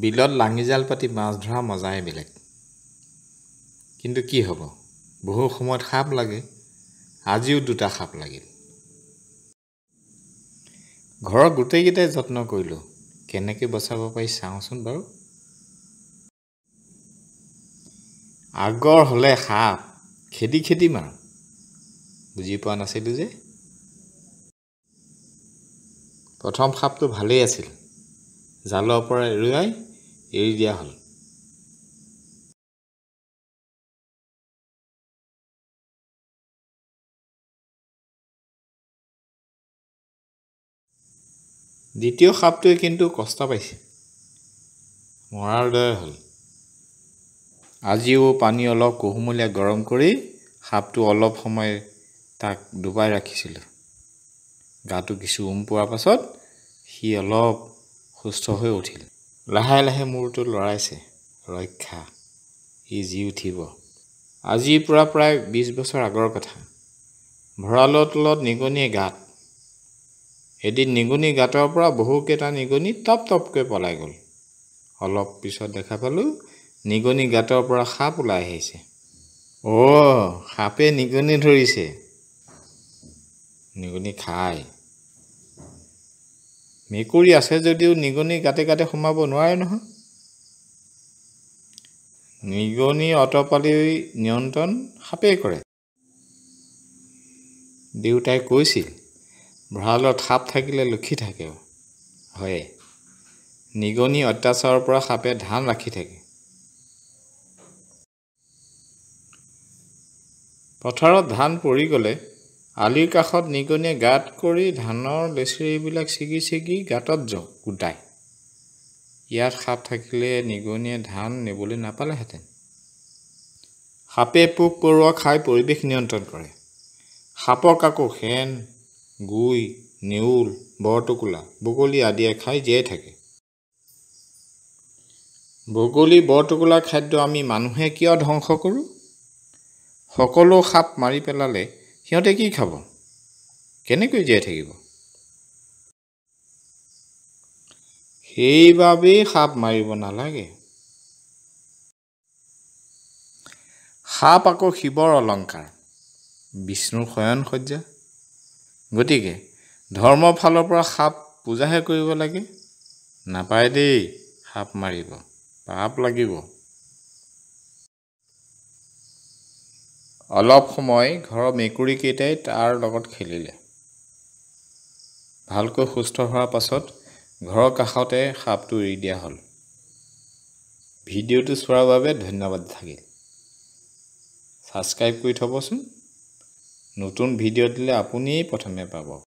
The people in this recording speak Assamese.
বিলত লাঙি জাল পাতি মাছ ধৰা মজাই বেলেগ কিন্তু কি হ'ব বহু সময়ত সাপ লাগে আজিও দুটা সাপ লাগিল ঘৰৰ গোটেইকেইটাই যত্ন কৰিলোঁ কেনেকৈ বচাব পাৰি চাওঁচোন বাৰু আগৰ হ'লে সাপ খেদি খেদি মাৰ বুজি পোৱা নাছিলোঁ যে প্ৰথম সাপটো ভালেই আছিল জালৰ পৰা এৰুৱাই এৰি দিয়া হ'ল দ্বিতীয় সাপটোৱে কিন্তু কষ্ট পাইছে মৰাৰ দৰে হ'ল আজিও পানী অলপ কুহুমলীয়া গৰম কৰি সাপটো অলপ সময় তাক ডুবাই ৰাখিছিলোঁ গাটো কিছু উম পোৱাৰ পাছত সি অলপ সুস্থ হৈ উঠিল লাহে লাহে মূৰটো লৰাইছে ৰক্ষা ই জি উঠিব আজিৰ পৰা প্ৰায় বিছ বছৰ আগৰ কথা ভঁৰালৰ তলত নিগনিয়ে গাঁত এদিন নিগনি গাঁতৰ পৰা বহুকেইটা নিগনি টপ টপকৈ পলাই গ'ল অলপ পিছত দেখা পালোঁ নিগনি গাঁতৰ পৰা সাপ ওলাই আহিছে অ' সাপে নিগনি ধৰিছে নিগনি খায় মেকুৰী আছে যদিও নিগনি গাতে গাতে সোমাব নোৱাৰে নহয় নিগনি অটপালি নিয়ন্ত্ৰণ সাপেই কৰে দেউতাই কৈছিল ভঁৰালত সাপ থাকিলে লক্ষী থাকে হয় নিগনি অত্যাচাৰৰ পৰা সাপে ধান ৰাখি থাকে পথাৰত ধান পৰি গ'লে আলিৰ কাষত নিগনিয়ে গাঁত কৰি ধানৰ লেচেৰিবিলাক ছিগি ছিগি গাঁতত যাওঁ গোটাই ইয়াত সাপ থাকিলে নিগনিয়ে ধান নিবলৈ নাপালেহেঁতেন সাপে পোক পৰুৱা খাই পৰিৱেশ নিয়ন্ত্ৰণ কৰে সাপৰ কাকো সেন গুই নেউল বৰটোকোলা বগলী আদিয়ে খাই জীয়াই থাকে বগলী বৰটোকোলা খাদ্য আমি মানুহে কিয় ধ্বংস কৰোঁ সকলো সাপ মাৰি পেলালে সিহঁতে কি খাব কেনেকৈ জীয়াই থাকিব সেইবাবেই সাপ মাৰিব নালাগে সাপ আকৌ শিৱৰ অলংকাৰ বিষ্ণুৰ শয়ন শয্যা গতিকে ধৰ্মৰ ফালৰ পৰা সাপ পূজাহে কৰিব লাগে নাপায় দেই সাপ মাৰিব পাপ লাগিব অলপ সময় ঘৰৰ মেকুৰীকেইটাই তাৰ লগত খেলিলে ভালকৈ সুস্থ হোৱাৰ পাছত ঘৰৰ কাষতে সাপটো এৰি দিয়া হ'ল ভিডিঅ'টো চোৱাৰ বাবে ধন্যবাদ থাকিল ছাবস্ক্ৰাইব কৰি থ'বচোন নতুন ভিডিঅ' দিলে আপুনিয়েই প্ৰথমে পাব